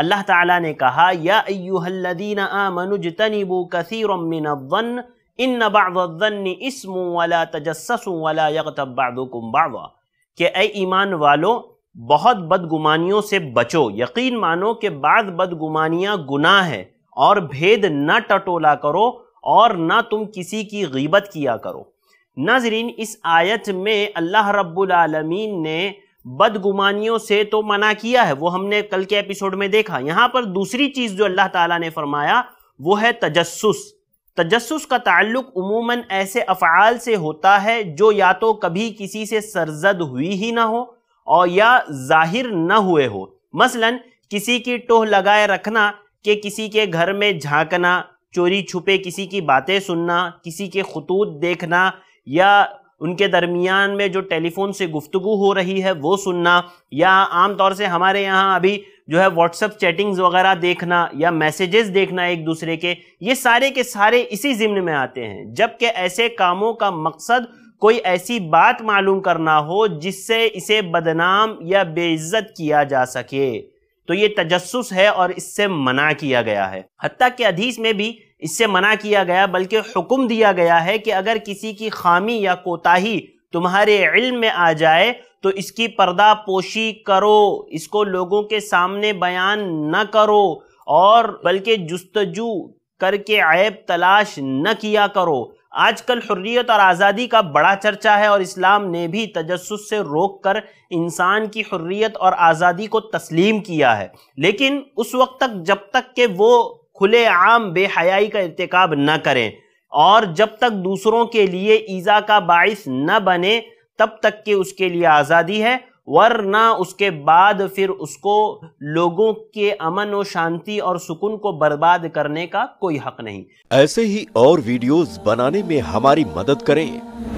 अल्लाह ताला ने कहा या अय्युहल्लदीन आमनुजतनिबू कसीरम मिन अद्दन इन बाज़न इसमु वला तजस्ससु वला यगतब बादुकुम बादा कि ए ईमान वालों बहुत बदगुमानियों से बचो यकीन मानो कि बाद बदगुमानियाँ गुनाह है और भेद न टटोला करो और न तुम किसी की गीबत किया करो नाजरीन इस आयत में अल्लाह रब्बुल रबालमीन ने बदगुमानियों से तो मना किया है वो हमने कल के एपिसोड में देखा यहां पर दूसरी चीज जो अल्लाह ताला ने फरमाया वो है तजस्सुस तजस्सुस का ताल्लुक उमूमन ऐसे अफ़ाल से होता है जो या तो कभी किसी से सरजद हुई ही ना हो और या जाहिर न हुए हो मसलन किसी की टोह लगाए रखना कि किसी के घर में झांकना चोरी छुपे किसी की बातें सुनना किसी के खतूत देखना या उनके दरमियान में जो टेलीफोन से गुफ्तु हो रही है वो सुनना या आमतौर से हमारे यहाँ अभी जो है व्हाट्सअप चैटिंग्स वगैरह देखना या मैसेजेस देखना एक दूसरे के ये सारे के सारे इसी जिम्न में आते हैं जबकि ऐसे कामों का मकसद कोई ऐसी बात मालूम करना हो जिससे इसे बदनाम या बेइज्जत किया जा सके तो ये तजस्स है और इससे मना किया गया है हती के अधीस में भी इससे मना किया गया बल्कि हुक्म दिया गया है कि अगर किसी की खामी या कोताही तुम्हारे इल्म में आ जाए तो इसकी पर्दा पोशी करो इसको लोगों के सामने बयान न करो और बल्कि जस्तजू करके ऐब तलाश न किया करो आजकल हुर्रियत और आज़ादी का बड़ा चर्चा है और इस्लाम ने भी तजस से रोक कर इंसान की हुर्रियत और आज़ादी को तस्लीम किया है लेकिन उस वक्त तक जब तक कि वो खुले आम बेहयाई का इरतकब न करें और जब तक दूसरों के लिए ईज़ा का बायस न बने तब तक कि उसके लिए आज़ादी है वरना उसके बाद फिर उसको लोगों के अमन और शांति और सुकून को बर्बाद करने का कोई हक नहीं ऐसे ही और वीडियोस बनाने में हमारी मदद करें